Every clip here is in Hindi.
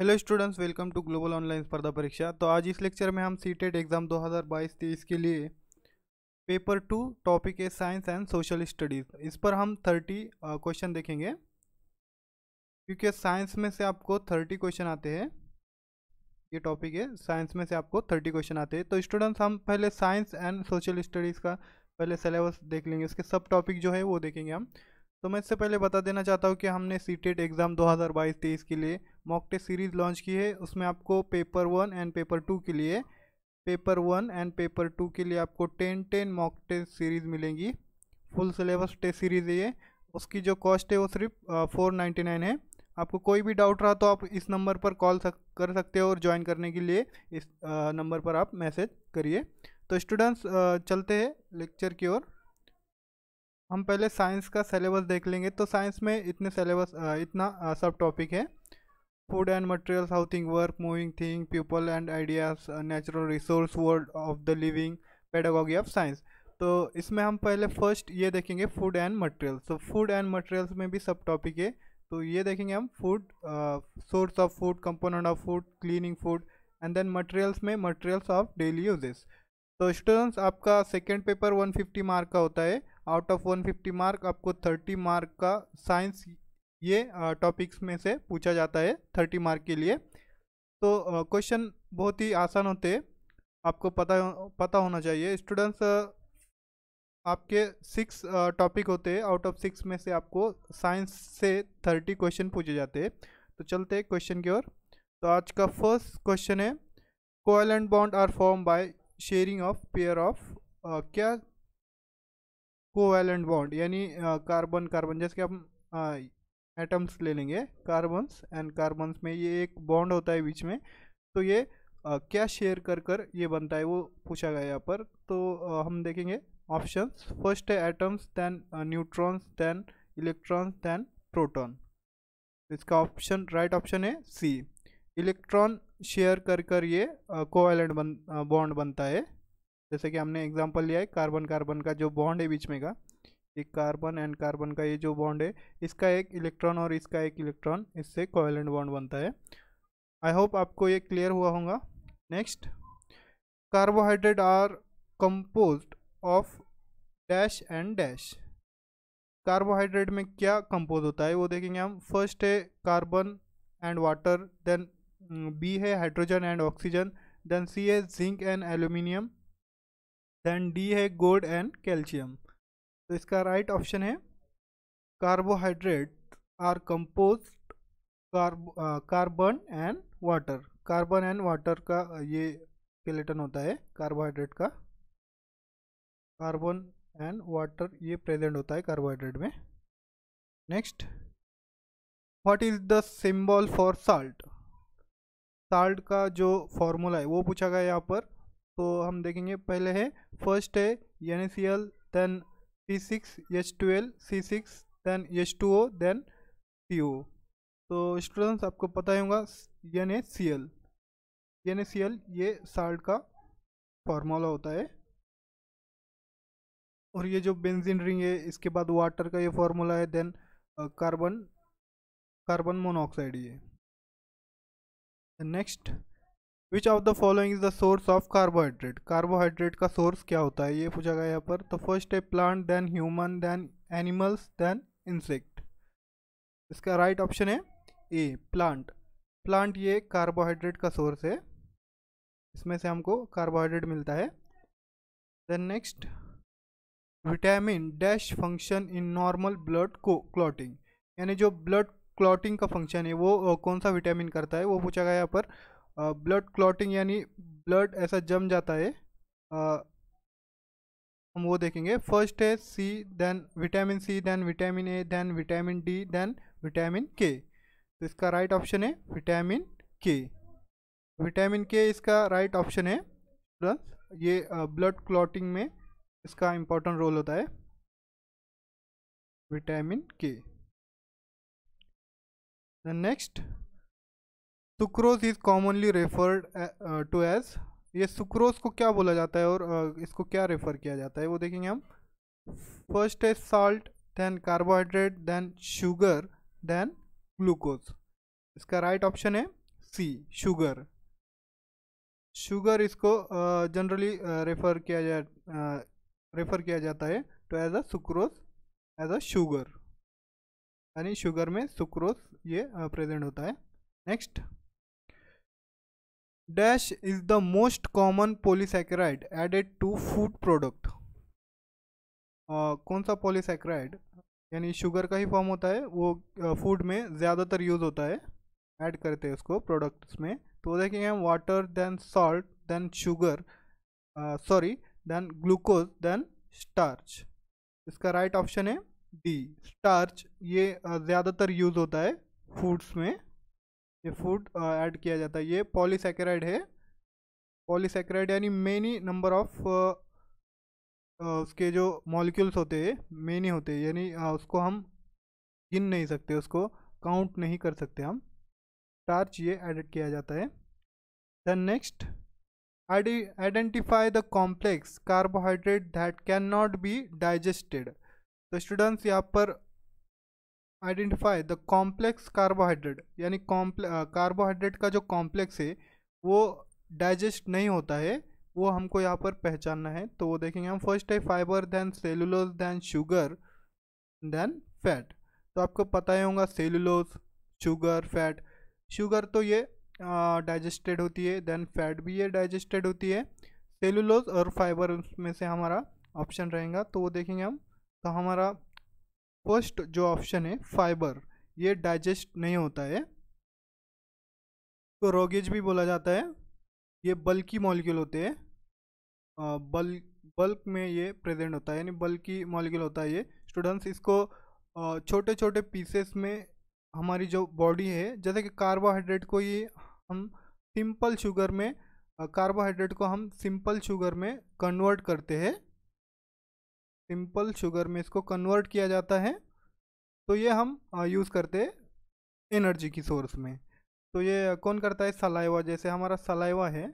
Hello students welcome to global online स्पर्धा परीक्षा तो आज इस लेक्चर में हम सी एग्ज़ाम 2022-23 के लिए पेपर टू टॉपिक है साइंस एंड सोशल स्टडीज़ इस पर हम 30 क्वेश्चन देखेंगे क्योंकि साइंस में से आपको 30 क्वेश्चन आते हैं ये टॉपिक है साइंस में से आपको 30 क्वेश्चन आते हैं तो स्टूडेंट्स हम पहले साइंस एंड सोशल स्टडीज़ का पहले सिलेबस देख लेंगे उसके सब टॉपिक जो है वो देखेंगे हम तो मैं इससे पहले बता देना चाहता हूँ कि हमने टेट एग्ज़ाम 2022-23 के लिए मॉक टेस्ट सीरीज़ लॉन्च की है उसमें आपको paper one and paper two के लिए paper one and paper two के लिए आपको ten ten mock test series मिलेंगी फुल सिलेबस टेस्ट सीरीज़ है ये उसकी जो कॉस्ट है वो सिर्फ फोर नाइन्टी नाइन है आपको कोई भी डाउट रहा तो आप इस नंबर पर कॉल सक, कर सकते हो और ज्वाइन करने के लिए इस नंबर पर आप मैसेज करिए तो स्टूडेंट्स चलते हैं लेक्चर की ओर हम पहले साइंस का सिलेबस देख लेंगे तो साइंस में इतने सिलेबस इतना सब टॉपिक है food and materials how thing work moving thing people and ideas natural resource world of the living pedagogy of science तो इसमें हम पहले फर्स्ट ये देखेंगे फूड एंड मटेरियल तो फूड एंड मटेरियल्स में भी सब टॉपिक है तो ये देखेंगे हम food source of food component of food cleaning food and then materials में मटेरियल्स ऑफ डेली यूजेस तो स्टूडेंट्स आपका सेकेंड पेपर 150 मार्क का होता है आउट ऑफ 150 मार्क आपको 30 मार्क का साइंस ये टॉपिक्स में से पूछा जाता है 30 मार्क के लिए तो क्वेश्चन बहुत ही आसान होते हैं आपको पता पता होना चाहिए स्टूडेंट्स आपके सिक्स टॉपिक होते हैं आउट ऑफ सिक्स में से आपको साइंस से थर्टी क्वेश्चन पूछे जाते हैं तो चलते हैं क्वेश्चन की ओर तो आज का फर्स्ट क्वेश्चन है covalent bond are form by sharing of pair of क्या कोवेलेंट बॉन्ड यानी कार्बन कार्बन जैसे कि हम एटम्स ले लेंगे कार्बन्स एंड कार्बन्स में ये एक बॉन्ड होता है बीच में तो ये आ, क्या शेयर कर कर ये बनता है वो पूछा गया यहाँ पर तो आ, हम देखेंगे ऑप्शंस फर्स्ट है atoms then neutrons then electrons then proton इसका ऑप्शन राइट ऑप्शन है सी इलेक्ट्रॉन शेयर कर कर ये कोवेलेंट बन बॉन्ड बनता है जैसे कि हमने एग्जांपल लिया है कार्बन कार्बन का जो बॉन्ड है बीच में का एक कार्बन एंड कार्बन का ये जो बॉन्ड है इसका एक इलेक्ट्रॉन और इसका एक इलेक्ट्रॉन इससे कोवेलेंट बॉन्ड बनता है आई होप आपको ये क्लियर हुआ होगा next carbohydrate are compose of dash and dash carbohydrate में क्या कंपोज होता है वो देखेंगे हम फर्स्ट है carbon and water then B है hydrogen and oxygen then C है zinc and aluminium then D है गोल्ड एंड कैल्शियम तो इसका राइट right ऑप्शन है carbohydrate are compose carbon and water carbon and water का ये स्केलेटन होता है कार्बोहाइड्रेट का कार्बन एंड वाटर ये प्रेजेंट होता है कार्बोहाइड्रेट में next what is the symbol for salt salt का जो फॉर्मूला है वो पूछा गया यहाँ पर तो हम देखेंगे पहले है फर्स्ट है N C L then C six H twelve C six then H two O then C O तो स्टूडेंट्स आपको पता ही होगा N A C L N A C L ये साल्ट का फॉर्मूला होता है और ये जो बेंजीन रिंग है इसके बाद वाटर का ये फॉर्मूला है देन कार्बन कार्बन मोनोऑक्साइड ये next which of the following is the source of carbohydrate carbohydrate का सोर्स क्या होता है ये पूछा गया यहाँ पर तो फर्स्ट है plant then human then animals then insect इसका राइट right ऑप्शन है ए प्लांट प्लांट ये कार्बोहाइड्रेट का सोर्स है इसमें से हमको कार्बोहाइड्रेट मिलता है then next vitamin dash function in normal blood को क्लॉटिंग यानी जो ब्लड क्लॉटिंग का फंक्शन है वो कौन सा विटामिन करता है वो पूछा गया यहाँ पर ब्लड क्लॉटिंग यानी ब्लड ऐसा जम जाता है आ, हम वो देखेंगे फर्स्ट है C then vitamin C then vitamin A then vitamin D then vitamin K तो इसका राइट ऑप्शन है विटामिन के विटामिन के इसका राइट ऑप्शन है प्लस ये ब्लड क्लॉटिंग में इसका इम्पोर्टेंट रोल होता है vitamin K next sucrose is commonly referred to as ये सुक्रोज को क्या बोला जाता है और uh, इसको क्या रेफ़र किया जाता है वो देखेंगे हम फर्स्ट है salt then carbohydrate then sugar then glucose इसका राइट ऑप्शन है सी शुगर शुगर इसको जनरली uh, रेफर uh, किया जा रेफर किया जाता है तो as a sucrose as a sugar यानी शुगर में सुक्रोज ये प्रेजेंट होता है next dash is the most common polysaccharide added to food product कौन सा पॉलीसेक्राइड यानी शुगर का ही फॉर्म होता है वो फूड uh, में ज़्यादातर यूज़ होता है ऐड करते हैं उसको प्रोडक्ट्स में तो देखेंगे हम water then salt then sugar sorry then glucose then starch इसका राइट right ऑप्शन है डी स्टार्च ये ज़्यादातर यूज़ होता है फूड्स में ये फूड ऐड किया जाता है ये पॉलीसेकेराइड है पॉलीसेकेराइड यानी मेनी नंबर ऑफ उसके जो मॉलिक्यूल्स होते हैं मेनी होते हैं यानी उसको हम गिन नहीं सकते उसको काउंट नहीं कर सकते हम स्टार्च ये एडिट किया जाता है then next identify the complex carbohydrate that can not be digested तो स्टूडेंट्स यहाँ पर आइडेंटिफाई द कॉम्प्लेक्स कार्बोहाइड्रेट यानी कार्बोहाइड्रेट का जो कॉम्प्लेक्स है वो डाइजेस्ट नहीं होता है वो हमको यहाँ पर पहचानना है तो वो देखेंगे हम फर्स्ट है fibre then cellulose then sugar then fat तो आपको पता ही होगा सेलुलोज शुगर फैट शुगर तो ये डाइजेस्टेड होती है देन फैट भी ये डाइजेस्टेड होती है सेलुलोज और फाइबर उसमें से हमारा ऑप्शन रहेगा तो वो देखेंगे हम तो हमारा फर्स्ट जो ऑप्शन है फाइबर ये डाइजेस्ट नहीं होता है तो रोगेज भी बोला जाता है ये बल्कि मॉलिक्यूल होते हैं बल बल्क में ये प्रेजेंट होता है यानी बल्कि मॉलिक्यूल होता है ये स्टूडेंट्स इसको छोटे छोटे पीसेस में हमारी जो बॉडी है जैसे कि कार्बोहाइड्रेट को ये हम सिंपल शुगर में कार्बोहाइड्रेट को हम सिंपल शुगर में कन्वर्ट करते हैं सिंपल शुगर में इसको कन्वर्ट किया जाता है तो ये हम यूज़ करते हैं एनर्जी की सोर्स में तो ये कौन करता है सलाइवा जैसे हमारा सलाइवा है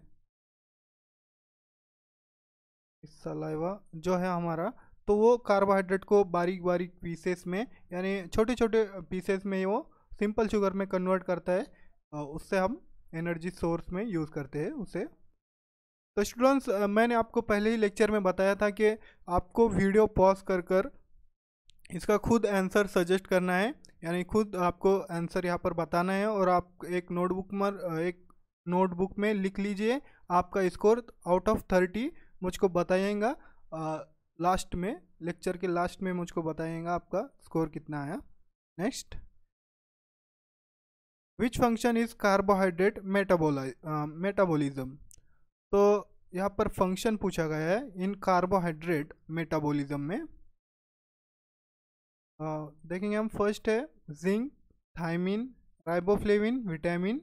सलाइवा जो है हमारा तो वो कार्बोहाइड्रेट को बारीक बारीक पीसेस में यानी छोटे छोटे पीसेस में वो सिंपल शुगर में कन्वर्ट करता है उससे हम एनर्जी सोर्स में यूज़ करते हैं उसे तो स्टूडेंट्स मैंने आपको पहले ही लेक्चर में बताया था कि आपको वीडियो पॉज कर कर इसका खुद आंसर सजेस्ट करना है यानी खुद आपको आंसर यहाँ पर बताना है और आप एक नोटबुक में एक नोटबुक में लिख लीजिए आपका स्कोर आउट ऑफ थर्टी मुझको बताइएगा लास्ट में लेक्चर के लास्ट में मुझको बताइएगा आपका स्कोर कितना आया next which function is carbohydrate metaboli metabolism तो यहाँ पर फंक्शन पूछा गया है इन कार्बोहाइड्रेट मेटाबॉलिज्म में आ, देखेंगे हम फर्स्ट है zinc thiamine riboflavin vitamin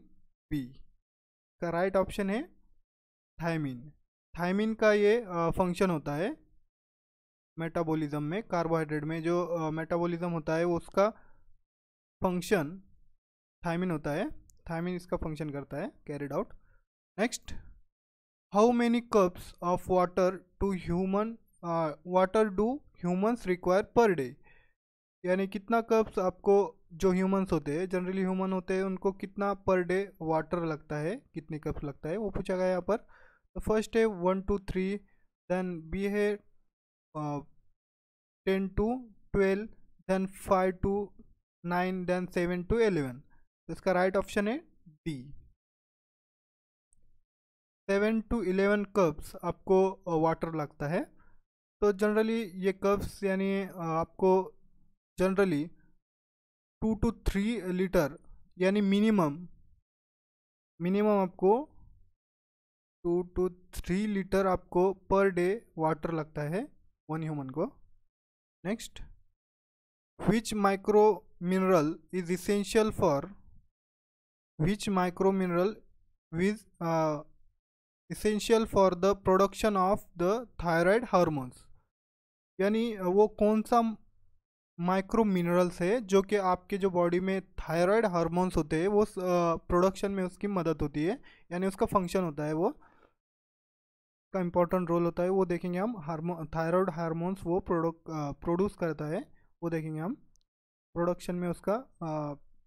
B का राइट ऑप्शन है थाइमिन थाइमिन का ये फंक्शन होता है मेटाबॉलिज्म में कार्बोहाइड्रेट में जो मेटाबॉलिज्म होता है वो उसका फंक्शन थाइमिन होता है थाइमिन इसका फंक्शन करता है carried out next how many cups of water to human uh, water do humans require per day यानी कितना कप्स आपको जो ह्यूमंस होते हैं जनरली ह्यूमन होते हैं उनको कितना पर डे वाटर लगता है कितने कप्स लगता है वो पूछा गया यहाँ पर तो फर्स्ट है one two three then B है ten to twelve then five to nine then seven to eleven तो इसका राइट ऑप्शन है D seven to eleven cups आपको वाटर लगता है तो जनरली ये कप्स यानी आपको generally two to three litre यानी मिनिमम मिनिमम आपको टू टू थ्री लीटर आपको पर डे वाटर लगता है वन ह्यूमन को next which micro mineral is essential for which micro mineral which essential for the production of the thyroid hormones यानी वो कौन सा माइक्रो मिनरल्स है जो कि आपके जो बॉडी में थायराइड हार्मोन्स होते हैं वो प्रोडक्शन में उसकी मदद होती है यानी उसका फंक्शन होता है वो का इम्पोर्टेंट रोल होता है वो देखेंगे हम हारमो थायरॉयड हारमोन्स वो प्रोडक्ट प्रोड्यूस करता है वो देखेंगे हम प्रोडक्शन में उसका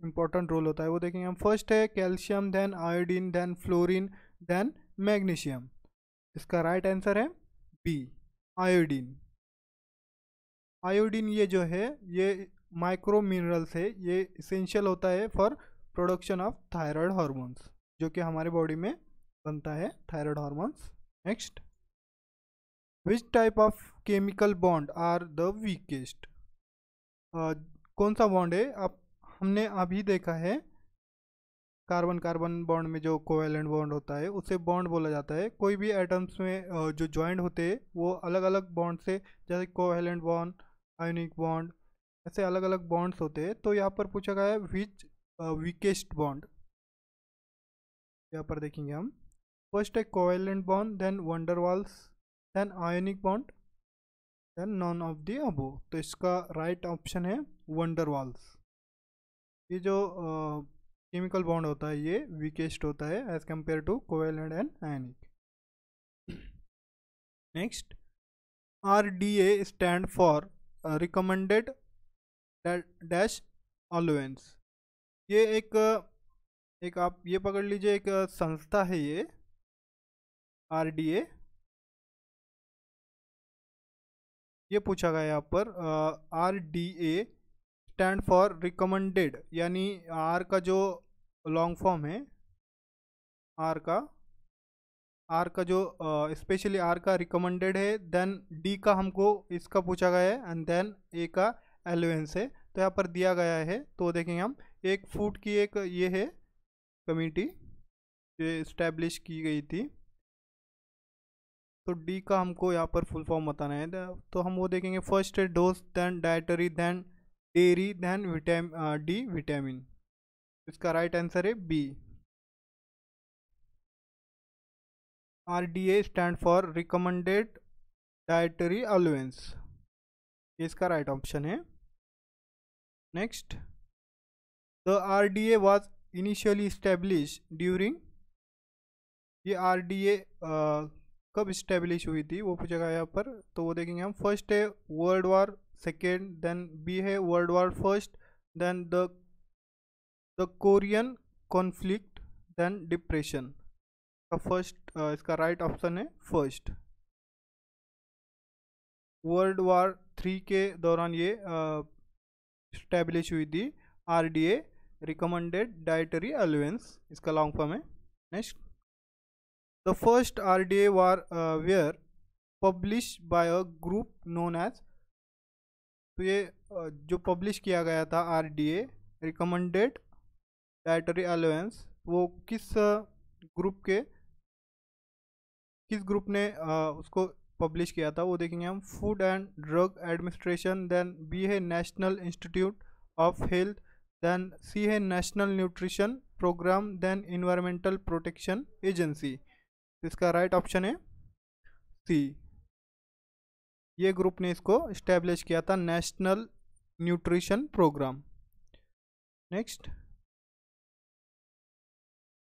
इम्पोर्टेंट रोल होता है वो देखेंगे हम फर्स्ट है calcium then iodine then fluorine then magnesium इसका राइट आंसर है बी आयोडीन आयोडीन ये जो है ये माइक्रो मिनरल्स है ये इसेंशियल होता है for production of thyroid hormones जो कि हमारे बॉडी में बनता है thyroid hormones next which type of chemical bond are the weakest कौन सा बॉन्ड है आप हमने अभी देखा है कार्बन कार्बन बॉन्ड में जो कोवेलेंट बॉन्ड होता है उसे बॉन्ड बोला जाता है कोई भी एटम्स में जो ज्वाइंट होते हैं वो अलग अलग बॉन्ड से जैसे कोवेलेंट बॉन्ड आयोनिक बॉन्ड ऐसे अलग अलग बॉन्ड्स होते हैं तो यहाँ पर पूछा गया है विच वीकेस्ट बॉन्ड यहाँ पर देखेंगे हम फर्स्ट है covalent bond then van der Waals then ionic bond then none of the above तो इसका राइट right ऑप्शन है वंडरवाल्स ये जो केमिकल बॉन्ड होता है ये वीकेस्ट होता है as compare to covalent and ionic next R D A stand for recommended dash allowance ये एक एक आप ये पकड़ लीजिए एक संस्था है ये आर डी ए ये पूछा गया यहाँ पर R D A stand for recommended यानी आर का जो लॉन्ग फॉर्म है आर का आर का जो स्पेशली uh, आर का रिकमेंडेड है देन डी का हमको इसका पूछा गया है एंड देन ए का एलोवेंस है तो यहाँ पर दिया गया है तो देखेंगे हम एक फूट की एक ये है कमिटी जो इस्टेब्लिश की गई थी तो डी का हमको यहाँ पर फुल फॉर्म बताना है तो हम वो देखेंगे फर्स्ट है dose then dietary then dairy then vitamin D vitamin इसका राइट आंसर है B R D A stand for recommended dietary allowance इसका राइट ऑप्शन है next the R D A was initially establish during ये आर डी ए कब इस्टेब्लिश हुई थी वो पूछेगा यहाँ पर तो वो देखेंगे हम फर्स्ट है world war second then BA world war first then the the korean conflict then depression का फर्स्ट uh, इसका राइट ऑप्शन है फर्स्ट वर्ल्ड वार थ्री के दौरान ये स्टैब्लिश uh, हुई थी ए रिकमेंडेड डाइटरी अलवेंस इसका लॉन्ग फॉर्म है next the first R D A were were publish by a group known as तो ये जो पब्लिश किया गया था R D A recommended dietary allowance वो किस ग्रुप के किस ग्रुप ने उसको पब्लिश किया था वो देखेंगे हम food and drug administration then B है national institute of health then C है national nutrition programme then environmental protection agency इसका राइट ऑप्शन है सी ये ग्रुप ने इसको इस्टेब्लिश किया था national nutrition programme next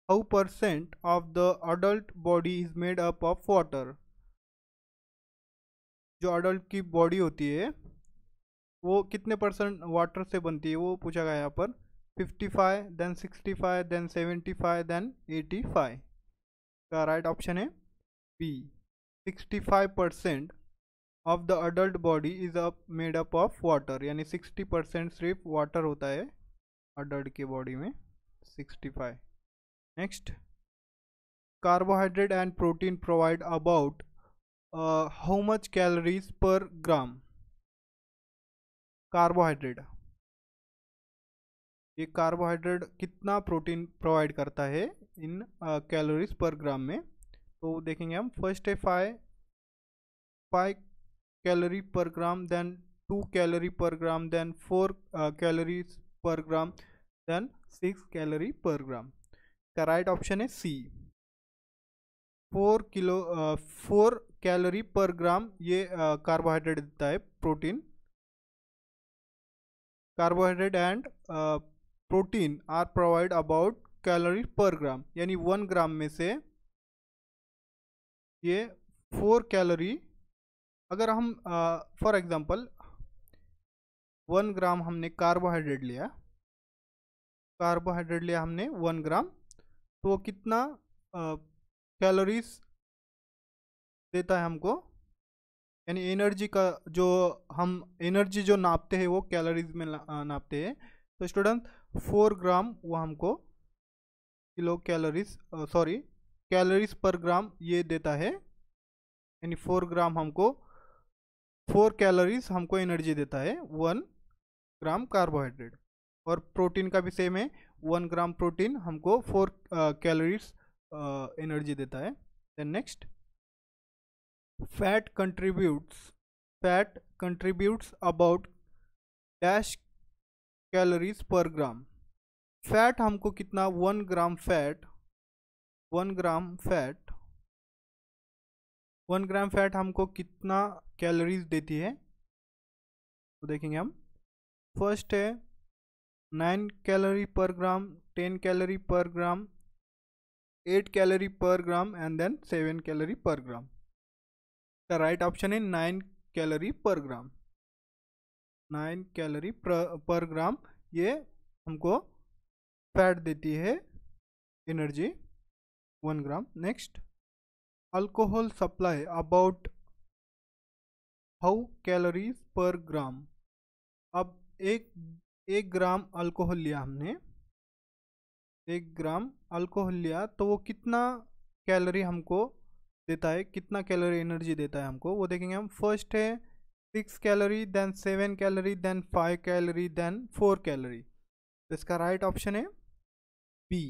how percent of the adult body is made up of water जो अडल्ट की बॉडी होती है वो कितने परसेंट वाटर से बनती है वो पूछा गया यहाँ पर 55 देन 65 देन 75 देन 85 का राइट ऑप्शन है B 65 percent of the adult body is up made up of water यानी सिक्सटी परसेंट सिर्फ वाटर होता है अडल्ट के बॉडी में sixty five next carbohydrate and protein provide about how much calories per gram carbohydrate ये कार्बोहाइड्रेट कितना प्रोटीन प्रोवाइड करता है इन कैलोरीज पर ग्राम में तो देखेंगे हम फर्स्ट है five five calorie per gram then to calorie per gram then four calorie per gram then six calorie per ग्राम का राइट ऑप्शन है C four kilo four calorie per gram ये कार्बोहाइड्रेट uh, देता है protein carbohydrate and protein are provide about calorie per gram यानी वन ग्राम में से ये फोर कैलोरी अगर हम फॉर एग्ज़ाम्पल वन ग्राम हमने कार्बोहाइड्रेट लिया कार्बोहाइड्रेट लिया हमने वन ग्राम तो वो कितना कैलोरीज देता है हमको यानी एनर्जी का जो हम एनर्जी जो नापते हैं वो कैलोरीज में नापते हैं तो स्टूडेंट फोर ग्राम वो हमको kilo calories sorry calories per gram ये देता है यानी फोर ग्राम हमको फोर कैलोरीज हमको एनर्जी देता है वन ग्राम कार्बोहाइड्रेट और प्रोटीन का भी सेम है वन ग्राम प्रोटीन हमको फोर कैलोरीज एनर्जी देता है then next fat contributes fat contributes about dash calories per gram fat हमको कितना one gram fat one gram fat one gram fat हमको कितना कैलोरीज देती है तो देखेंगे हम फर्स्ट है nine calorie per gram ten calorie per gram eight calorie per gram and then seven calorie per gram the right option है nine calorie per gram nine calorie per gram ये हमको फैट देती है energy one gram next alcohol supply about how calories per gram अब एक एक ग्राम अल्कोहल लिया हमने एक ग्राम अल्कोहल लिया तो वो कितना कैलोरी हमको देता है कितना कैलोरी एनर्जी देता है हमको वो देखेंगे हम फर्स्ट है six calorie then seven calorie then five calorie then four calorie तो इसका राइट ऑप्शन है बी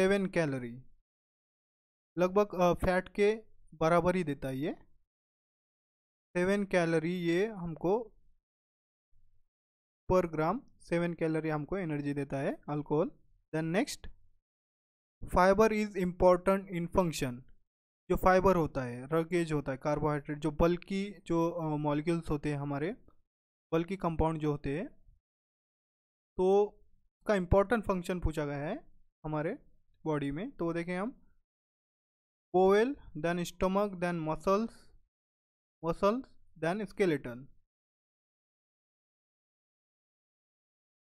सेवन कैलोरी लगभग फैट के बराबर ही देता है ये सेवन कैलोरी ये हमको पर ग्राम सेवन कैलोरी हमको एनर्जी देता है alcohol then next fibre is important in function जो फाइबर होता है रगेज होता है कार्बोहाइड्रेट जो बल्कि जो मॉलिक्यूल्स uh, होते हैं हमारे बल्कि कंपाउंड जो होते हैं तो उसका इम्पॉर्टेंट फंक्शन पूछा गया है हमारे बॉडी में तो देखें हम bowel then stomach then muscles muscles then skeletal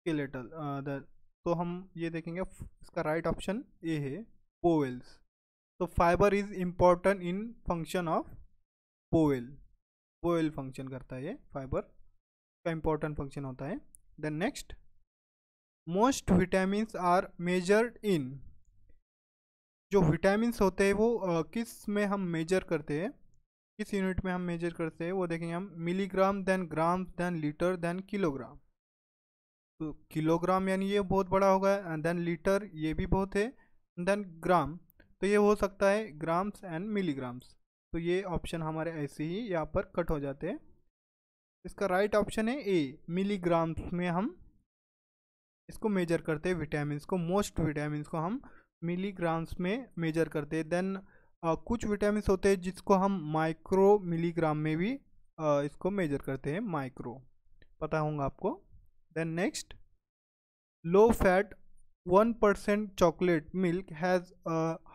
skeletal uh, तो हम ये देखेंगे इसका राइट ऑप्शन ए है पोवेल्स तो fibre is important in function of bowel bowel function करता है ये फाइबर का इम्पोर्टेंट फंक्शन होता है then next most vitamin are measured in जो विटामिन्स होते हैं वो uh, किस में हम मेजर करते हैं किस यूनिट में हम मेजर करते हैं वो देखेंगे हम milligram then gram then litre then kilogram तो किलोग्राम यानी ये बहुत बड़ा होगा एंड देन लीटर ये भी बहुत है देन ग्राम तो ये हो सकता है ग्राम्स एंड मिलीग्राम्स तो ये ऑप्शन हमारे ऐसे ही यहाँ पर कट हो जाते हैं इसका राइट ऑप्शन है ए मिलीग्राम्स में हम इसको मेजर करते हैं विटामिन को मोस्ट विटामिन को हम मिलीग्राम्स में मेजर करते हैं देन आ, कुछ विटामिन होते हैं जिसको हम माइक्रो मिलीग्राम में भी आ, इसको मेजर करते हैं माइक्रो पता होगा आपको then next low fat one percent chocolate milk has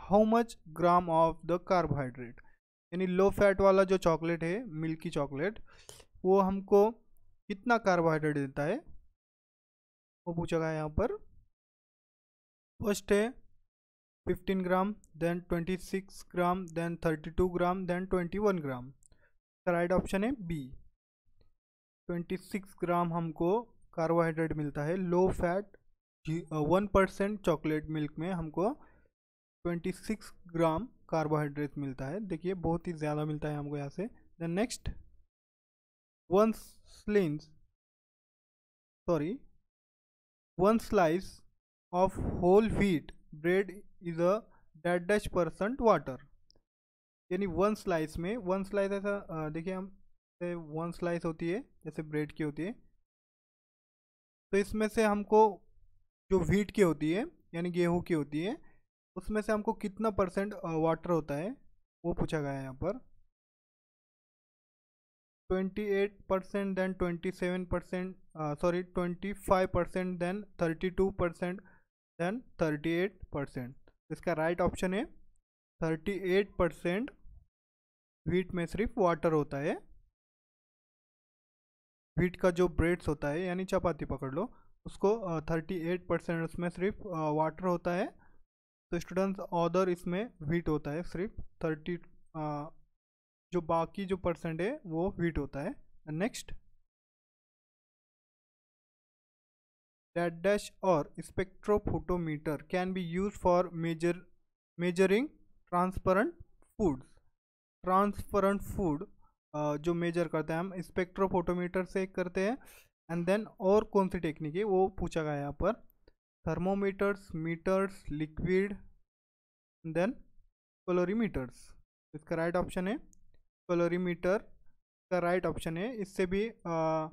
how much gram of the carbohydrate यानी लो फैट वाला जो चॉकलेट है मिल्क की चॉकलेट वो हमको कितना कार्बोहाइड्रेट देता है वो पूछा गया यहाँ पर फर्स्ट है 15 gram then 26 gram then 32 gram then 21 gram इसका राइट ऑप्शन है बी 26 ग्राम हमको कार्बोहाइड्रेट मिलता है low fat one percent chocolate milk में हमको 26 ग्राम कार्बोहाइड्रेट मिलता है देखिए बहुत ही ज़्यादा मिलता है हमको यहाँ से then next one slice sorry one slice of whole wheat bread is a that dash percent water यानी वन स्लाइस में वन स्लाइस ऐसा देखिए हम वन स्लाइस होती है जैसे ब्रेड की होती है तो इसमें से हमको जो व्हीट की होती है यानी गेहूँ की होती है उसमें से हमको कितना परसेंट वाटर होता है वो पूछा गया है यहाँ पर twenty eight percent then twenty seven percent sorry twenty five percent then thirty two percent then thirty eight percent इसका राइट ऑप्शन है थर्टी एट परसेंट व्हीट में सिर्फ वाटर होता है व्हीट का जो ब्रेड्स होता है यानी चपाती पकड़ लो उसको थर्टी एट परसेंट उसमें सिर्फ वाटर होता है तो स्टूडेंट्स ऑदर इसमें व्हीट होता है सिर्फ थर्टी जो बाकी जो परसेंट है वो व्हीट होता है नेक्स्ट that डैश और spectrophotometer can be use for measure measuring transparent foods transparent food uh, जो मेजर करते हैं हम स्पेक्ट्रोफोटोमीटर से करते हैं एंड देन और कौन सी टेक्निक है वो पूछा गया है यहाँ पर thermometers meters liquid then calorimeters इसका राइट ऑप्शन है कलोरीमीटर का राइट ऑप्शन है इससे भी uh,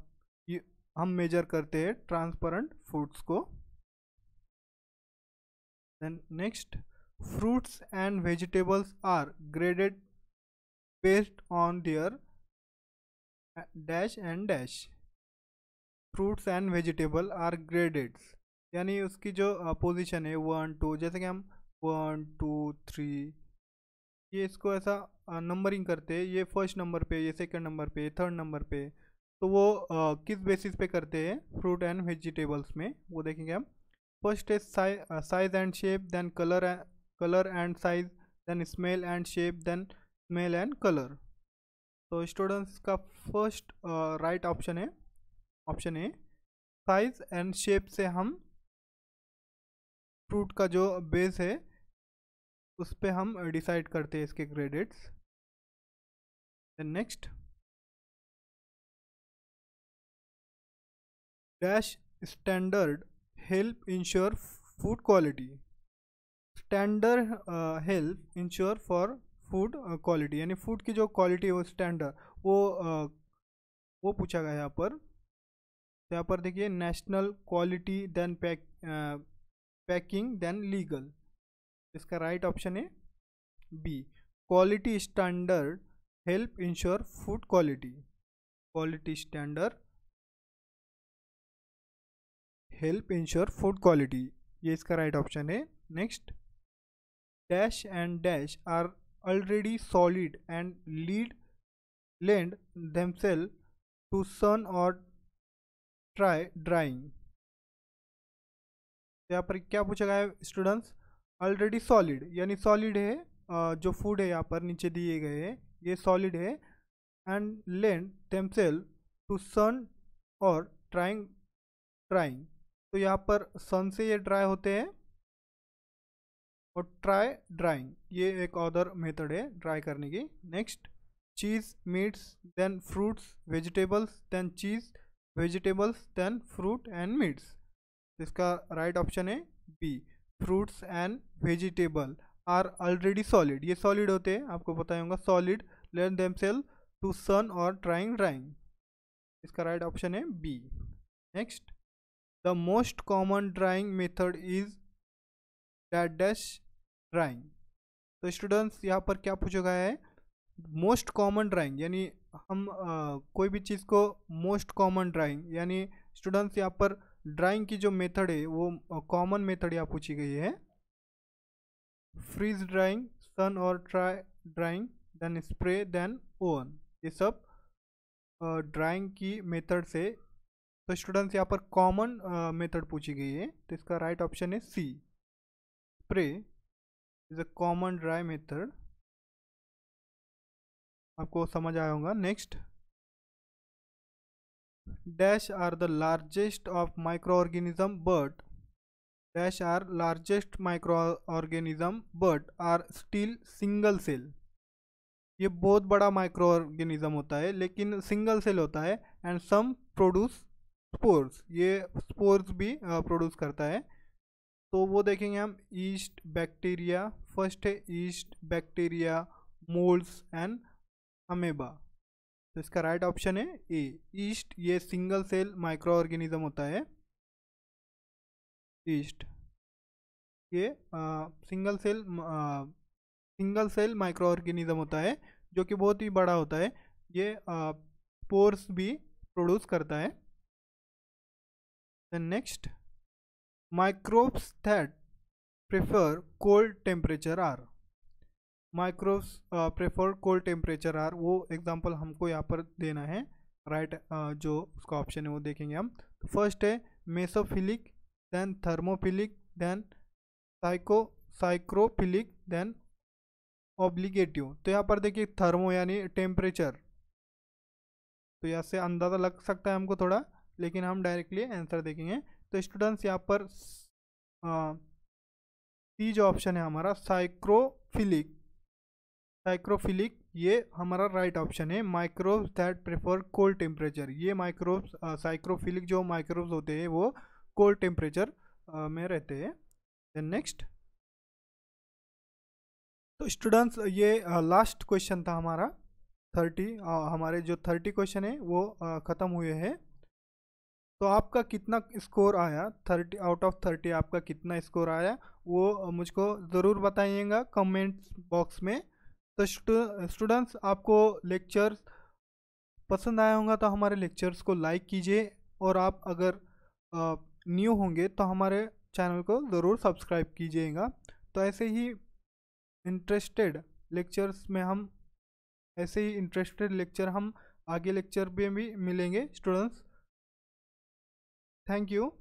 हम मेजर करते हैं ट्रांसपेरेंट फ्रूट्स को then next fruits and vegetables are graded based on their dash and dash fruits and vegetable are graded यानी उसकी जो पोजीशन है वन टू जैसे कि हम वन टू थ्री ये इसको ऐसा नंबरिंग करते हैं ये फर्स्ट नंबर पे ये सेकंड नंबर पे थर्ड नंबर पे तो वो आ, किस बेसिस पे करते हैं फ्रूट एंड वेजिटेबल्स में वो देखेंगे हम first is size and shape then colour colour and size then smell and shape then smell and colour तो स्टूडेंट्स का फर्स्ट राइट ऑप्शन है option A size and shape से हम फ्रूट का जो बेस है उस पर हम डिसाइड करते हैं इसके ग्रेडेड्स next dash standard help ensure food quality standard help ensure for food quality यानी फूड की जो क्वालिटी है वो स्टैंडर्ड वो uh, वो पूछा गया यहाँ पर तो यहाँ पर देखिए national quality then pack packing then legal इसका राइट ऑप्शन है B quality standard help ensure food quality quality standard help ensure food quality ये इसका राइट right ऑप्शन है next dash and dash are already solid and lead lend sell to sun or tray drying यहाँ पर क्या पूछा गया है स्टूडेंट्स ऑलरेडी सॉलिड यानी सॉलिड है जो फूड है यहाँ पर नीचे दिए गए हैं ये सॉलिड है and lend themselves to sun or trying trying तो यहाँ पर सन से ये ड्राई होते हैं और ट्राई ड्राइंग ये एक अदर मेथड है ड्राई करने की next cheese meats then fruits vegetables then cheese vegetables then fruit and meats इसका राइट ऑप्शन है B fruits and vegetable are already solid ये सॉलिड होते हैं आपको पता होगा solid lend them sell to sun or trying drying इसका राइट ऑप्शन है B next the most common drying method is that dash drying तो स्टूडेंट्स यहाँ पर क्या पूछा गया है मोस्ट कॉमन ड्राइंग यानी हम आ, कोई भी चीज़ को मोस्ट कॉमन ड्राइंग यानी स्टूडेंट्स यहाँ पर ड्राइंग की जो मेथड है वो कॉमन मेथड यहाँ पूछी गई है freeze drying sun or tray drying then spray then oven ये सब ड्राइंग की मेथड से तो स्टूडेंट्स यहाँ पर कॉमन मेथड uh, पूछी गई है तो इसका राइट ऑप्शन है C spray is a common dry method आपको समझ आया होगा next dash are the largest of microorganism but dash are largest microorganism but are still single cell ये बहुत बड़ा माइक्रो ऑर्गेनिज्म होता है लेकिन सिंगल सेल होता है एंड सम प्रोड्यूस स्पोर्स ये स्पोर्स भी प्रोड्यूस करता है तो वो देखेंगे हम ईस्ट बैक्टीरिया फर्स्ट है yeast bacteria moulds and amoeba तो इसका राइट ऑप्शन है ए ईस्ट ये सिंगल सेल माइक्रो ऑर्गेनिज्म होता है ईस्ट ये single cell single cell microorganism होता है जो कि बहुत ही बड़ा होता है ये स्पोर्स भी प्रोड्यूस करता है Then next, microbes that prefer cold temperature are microbes preferred cold temperature are वो एग्जांपल हमको यहाँ पर देना है राइट right, uh, जो उसका ऑप्शन है वो देखेंगे हम फर्स्ट है mesophilic then thermophilic then psycho psychrophilic then obligative तो यहाँ पर देखिए थर्मो यानी टेम्परेचर तो यहाँ से अंदाज़ा लग सकता है हमको थोड़ा लेकिन हम डायरेक्टली आंसर देखेंगे तो स्टूडेंट्स यहाँ पर सी जो ऑप्शन है हमारा साइक्रोफिलिक साइक्रोफिलिक ये हमारा राइट right ऑप्शन है microbes that prefer cold temperature ये माइक्रोब्स साइक्रोफिलिक जो माइक्रोब्स होते हैं वो कोल्ड टेम्परेचर में रहते हैं नेक्स्ट तो स्टूडेंट्स ये लास्ट uh, क्वेश्चन था हमारा थर्टी uh, हमारे जो थर्टी क्वेश्चन है वो uh, ख़त्म हुए हैं तो आपका कितना स्कोर आया थर्टी आउट ऑफ थर्टी आपका कितना स्कोर आया वो मुझको ज़रूर बताइएगा कमेंट बॉक्स में तो स्टूडेंट्स आपको लेक्चर्स पसंद आया होगा तो हमारे लेक्चर्स को लाइक कीजिए और आप अगर न्यू होंगे तो हमारे चैनल को ज़रूर सब्सक्राइब कीजिएगा तो ऐसे ही इंटरेस्टेड लेक्चर्स में हम ऐसे ही इंटरेस्टेड लेक्चर हम आगे लेक्चर में भी मिलेंगे स्टूडेंट्स Thank you.